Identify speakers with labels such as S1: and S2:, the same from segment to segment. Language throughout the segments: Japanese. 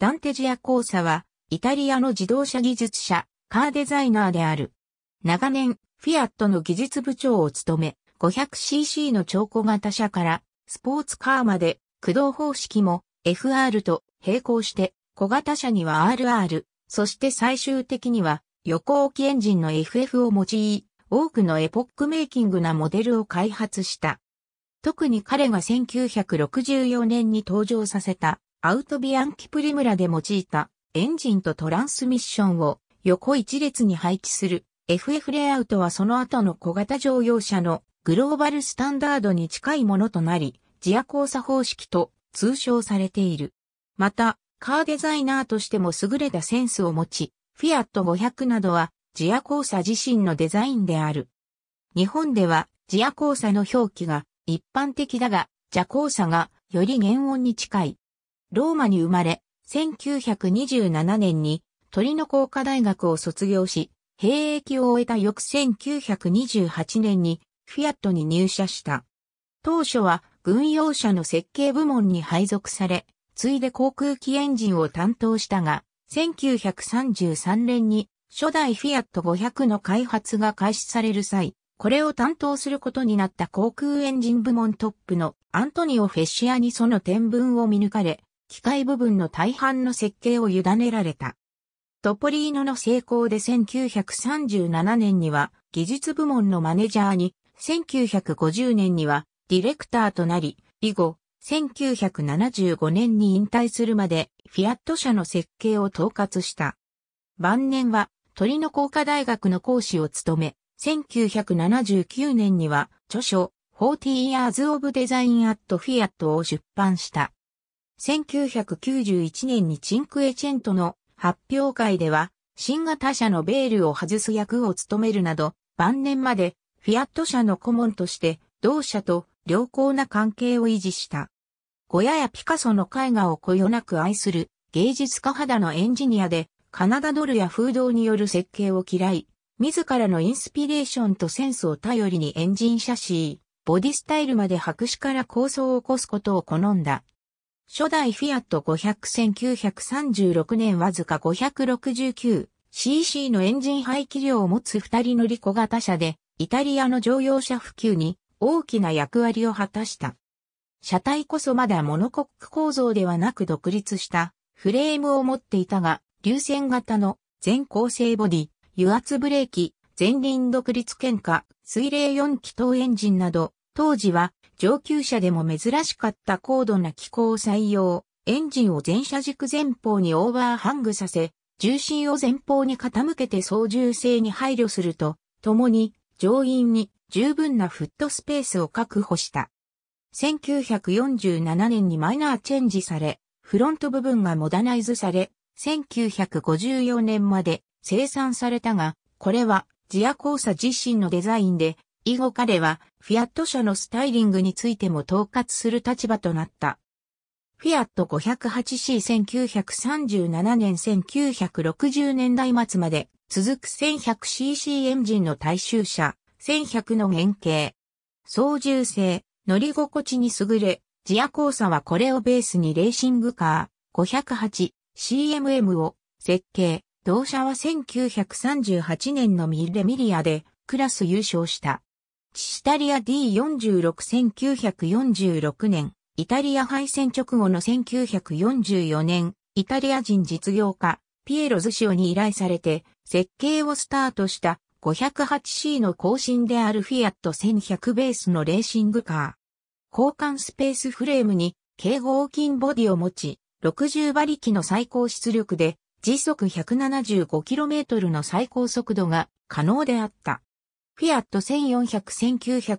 S1: ダンテジア交差は、イタリアの自動車技術者、カーデザイナーである。長年、フィアットの技術部長を務め、500cc の超小型車から、スポーツカーまで、駆動方式も FR と並行して、小型車には RR、そして最終的には、横置きエンジンの FF を用い、多くのエポックメイキングなモデルを開発した。特に彼が1964年に登場させたアウトビアンキプリムラで用いたエンジンとトランスミッションを横一列に配置する FF レイアウトはその後の小型乗用車のグローバルスタンダードに近いものとなり、自夜交差方式と通称されている。また、カーデザイナーとしても優れたセンスを持ち、フィアット500などは自夜交差自身のデザインである。日本では自夜交差の表記が一般的だが、ジャ交差がより原音に近い。ローマに生まれ、1927年に鳥の工科大学を卒業し、兵役を終えた翌1928年にフィアットに入社した。当初は軍用車の設計部門に配属され、ついで航空機エンジンを担当したが、1933年に初代フィアット500の開発が開始される際、これを担当することになった航空エンジン部門トップのアントニオ・フェッシアにその天文を見抜かれ、機械部分の大半の設計を委ねられた。トポリーノの成功で1937年には技術部門のマネジャーに、1950年にはディレクターとなり、以後、1975年に引退するまでフィアット社の設計を統括した。晩年は鳥の工科大学の講師を務め、1979年には著書40 Years of Design at Fiat を出版した。1991年にチンクエチェントの発表会では、新型車のベールを外す役を務めるなど、晩年までフィアット社の顧問として同社と良好な関係を維持した。ゴヤやピカソの絵画をこよなく愛する芸術家肌のエンジニアで、カナダドルや風洞による設計を嫌い、自らのインスピレーションとセンスを頼りにエンジンシー、ボディスタイルまで白紙から構想を起こすことを好んだ。初代フィアット5001936年わずか 569cc のエンジン排気量を持つ二人乗り小型車で、イタリアの乗用車普及に大きな役割を果たした。車体こそまだモノコック構造ではなく独立したフレームを持っていたが、流線型の全構成ボディ、油圧ブレーキ、前輪独立喧嘩、水冷4気筒エンジンなど、当時は上級車でも珍しかった高度な機構を採用、エンジンを前車軸前方にオーバーハングさせ、重心を前方に傾けて操縦性に配慮すると、共に乗員に十分なフットスペースを確保した。1947年にマイナーチェンジされ、フロント部分がモダナイズされ、1954年まで生産されたが、これはジアコーサ自身のデザインで以後彼はフィアット社のスタイリングについても統括する立場となった。フィアット 508C1937 年1960年代末まで続く 1100cc エンジンの大衆車、1100の原形。操縦性、乗り心地に優れ、ジア交差はこれをベースにレーシングカー 508CMM を設計。同社は1938年のミルレミリアでクラス優勝した。シタリア D461946 年、イタリア敗戦直後の1944年、イタリア人実業家、ピエロズシオに依頼されて、設計をスタートした 508C の更新であるフィアット1100ベースのレーシングカー。交換スペースフレームに、軽合金ボディを持ち、60馬力の最高出力で、時速 175km の最高速度が可能であった。フィアット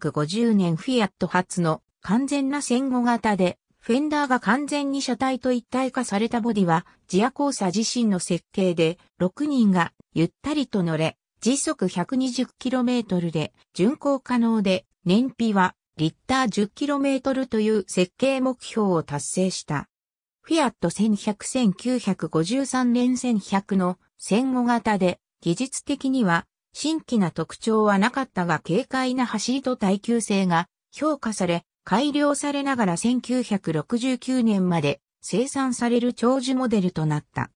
S1: 1400-1950年フィアット初の完全な戦後型で、フェンダーが完全に車体と一体化されたボディは、ジアコーサ自身の設計で、6人がゆったりと乗れ、時速 120km で巡航可能で、燃費はリッター 10km という設計目標を達成した。フィアット1100-1953年1100の戦後型で、技術的には新規な特徴はなかったが軽快な走りと耐久性が評価され、改良されながら1969年まで生産される長寿モデルとなった。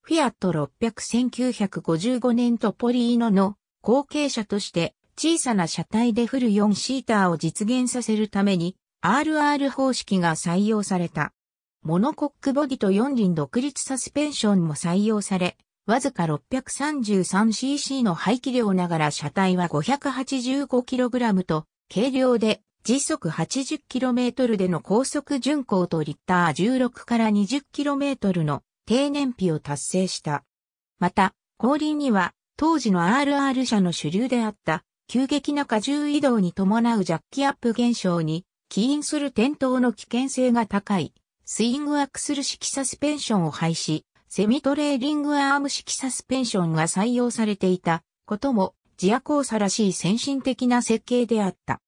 S1: フィアット600-1955年とポリーノの後継者として小さな車体でフル4シーターを実現させるために RR 方式が採用された。モノコックボディと4輪独立サスペンションも採用され、わずか 633cc の排気量ながら車体は 585kg と、軽量で時速 80km での高速巡航とリッター16から 20km の低燃費を達成した。また、後輪には当時の RR 車の主流であった急激な荷重移動に伴うジャッキアップ現象に起因する転倒の危険性が高いスイングアクスル式サスペンションを廃止、セミトレーリングアーム式サスペンションが採用されていたこともジアコーサらしい先進的な設計であった。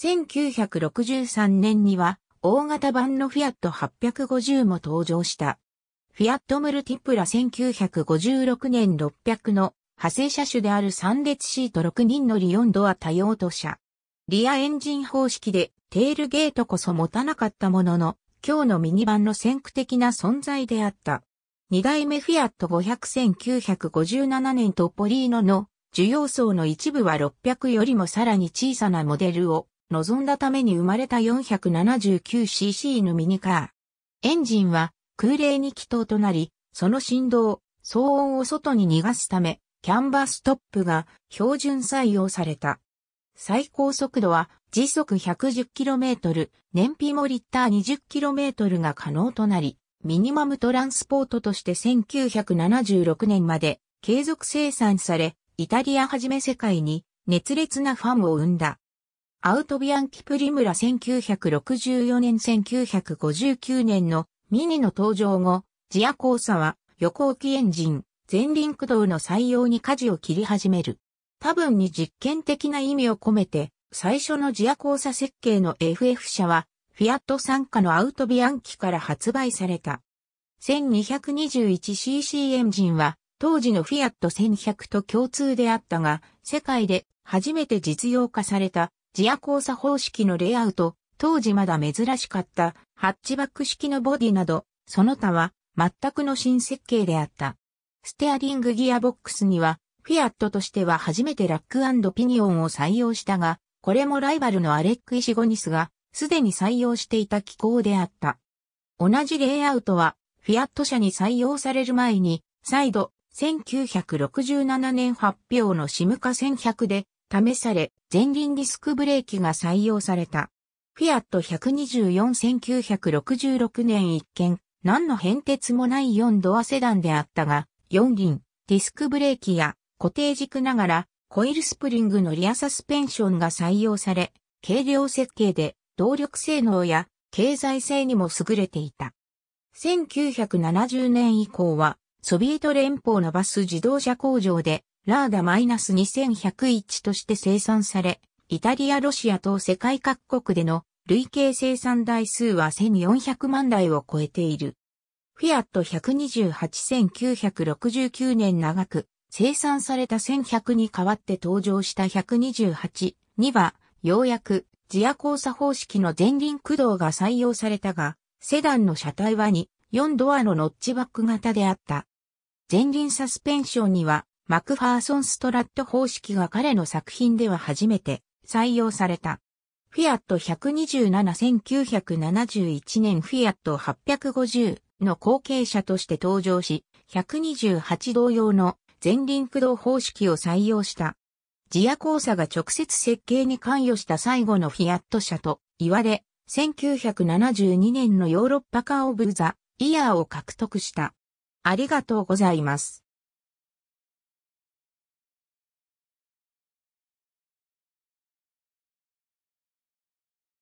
S1: 1963年には大型版のフィアット850も登場した。フィアットムルティプラ1956年600の派生車種である3列シート6人乗り4ドア多用途車。リアエンジン方式でテールゲートこそ持たなかったものの、今日のミニバンの先駆的な存在であった。2代目フィアット500 1957年とポリーノの需要層の一部は600よりもさらに小さなモデルを望んだために生まれた 479cc のミニカー。エンジンは空冷に気筒となり、その振動、騒音を外に逃がすため、キャンバストップが標準採用された。最高速度は時速 110km、燃費もリッター 20km が可能となり、ミニマムトランスポートとして1976年まで継続生産され、イタリアはじめ世界に熱烈なファンを生んだ。アウトビアンキプリムラ1964年1959年のミニの登場後、ジア交差は横行機エンジン、前輪駆動の採用に舵を切り始める。多分に実験的な意味を込めて、最初のジア交差設計の FF 車はフィアット傘下のアウトビアンキから発売された。1221cc エンジンは当時のフィアット1100と共通であったが、世界で初めて実用化されたジア交差方式のレイアウト、当時まだ珍しかったハッチバック式のボディなど、その他は全くの新設計であった。ステアリングギアボックスには、フィアットとしては初めてラックピニオンを採用したが、これもライバルのアレック・イシゴニスがすでに採用していた機構であった。同じレイアウトは、フィアット社に採用される前に、再度、1967年発表のシムカ1100で、試され、前輪ディスクブレーキが採用された。フィアット124-1966年一見、何の変哲もない4ドアセダンであったが、4輪、ディスクブレーキや固定軸ながら、コイルスプリングのリアサスペンションが採用され、軽量設計で動力性能や経済性にも優れていた。1970年以降は、ソビエト連邦のバス自動車工場で、ラーダ -2101 として生産され、イタリア、ロシアと世界各国での累計生産台数は1400万台を超えている。フィアット128-1969年長く、生産された1100に代わって登場した128、には、ようやく自夜交差方式の前輪駆動が採用されたが、セダンの車体は2、4ドアのノッチバック型であった。前輪サスペンションには、マクファーソンストラット方式が彼の作品では初めて採用された。フィアット127-1971年フィアット850の後継者として登場し、128同様の前輪駆動方式を採用した。ジア交差が直接設計に関与した最後のフィアット車と言われ、1972年のヨーロッパカーオブザイヤーを獲得した。ありがとうございます。